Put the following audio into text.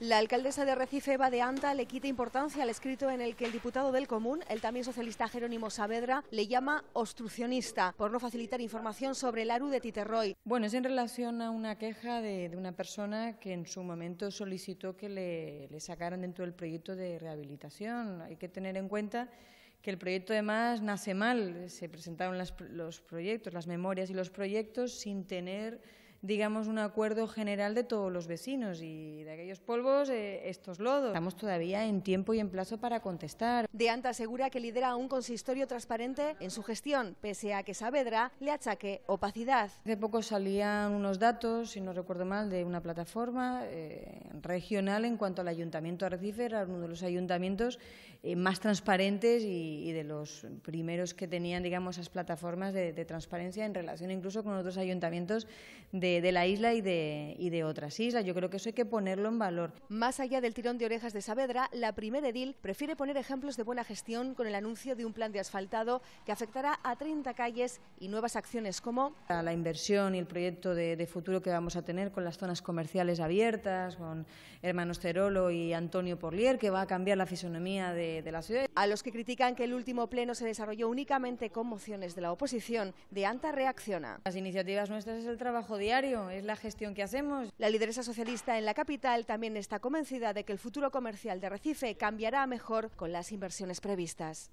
La alcaldesa de Recife, Eva de Anta, le quita importancia al escrito en el que el diputado del Común, el también socialista Jerónimo Saavedra, le llama obstruccionista por no facilitar información sobre el ARU de Titerroy. Bueno, es en relación a una queja de, una persona que en su momento solicitó que le, sacaran dentro del proyecto de rehabilitación. Hay que tener en cuenta que el proyecto además nace mal. Se presentaron los proyectos, las memorias y los proyectos sin tener digamos, un acuerdo general de todos los vecinos y de aquellos polvos, eh, estos lodos. Estamos todavía en tiempo y en plazo para contestar. De Anta asegura que lidera un consistorio transparente en su gestión, pese a que Saavedra le achaque opacidad. Hace poco salían unos datos, si no recuerdo mal, de una plataforma eh, regional en cuanto al Ayuntamiento de uno de los ayuntamientos eh, más transparentes y, de los primeros que tenían, digamos, esas plataformas de transparencia en relación incluso con otros ayuntamientos de de, la isla y de, de otras islas. Yo creo que eso hay que ponerlo en valor. Más allá del tirón de orejas de Saavedra, la primera edil prefiere poner ejemplos de buena gestión con el anuncio de un plan de asfaltado que afectará a 30 calles y nuevas acciones como... La inversión y el proyecto de, futuro que vamos a tener con las zonas comerciales abiertas, con Hermanos Terolo y Antonio Porlier, que va a cambiar la fisonomía de, de la ciudad. A los que critican que el último pleno se desarrolló únicamente con mociones de la oposición, de Anta reacciona. Las iniciativas nuestras es el trabajo diario es la gestión que hacemos. La lideresa socialista en la capital también está convencida de que el futuro comercial de Recife cambiará mejor con las inversiones previstas.